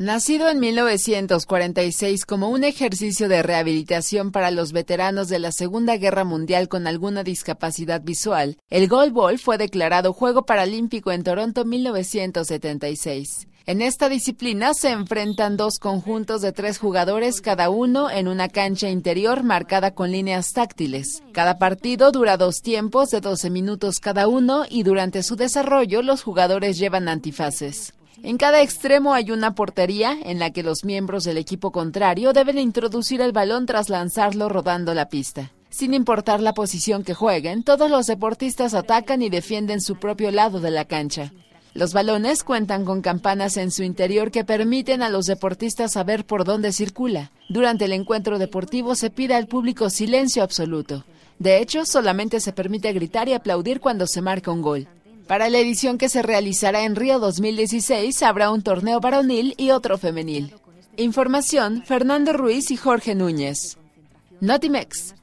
Nacido en 1946 como un ejercicio de rehabilitación para los veteranos de la Segunda Guerra Mundial con alguna discapacidad visual, el goalball fue declarado Juego Paralímpico en Toronto 1976. En esta disciplina se enfrentan dos conjuntos de tres jugadores cada uno en una cancha interior marcada con líneas táctiles. Cada partido dura dos tiempos de 12 minutos cada uno y durante su desarrollo los jugadores llevan antifaces. En cada extremo hay una portería en la que los miembros del equipo contrario deben introducir el balón tras lanzarlo rodando la pista. Sin importar la posición que jueguen, todos los deportistas atacan y defienden su propio lado de la cancha. Los balones cuentan con campanas en su interior que permiten a los deportistas saber por dónde circula. Durante el encuentro deportivo se pide al público silencio absoluto. De hecho, solamente se permite gritar y aplaudir cuando se marca un gol. Para la edición que se realizará en Río 2016 habrá un torneo varonil y otro femenil. Información, Fernando Ruiz y Jorge Núñez. Notimex,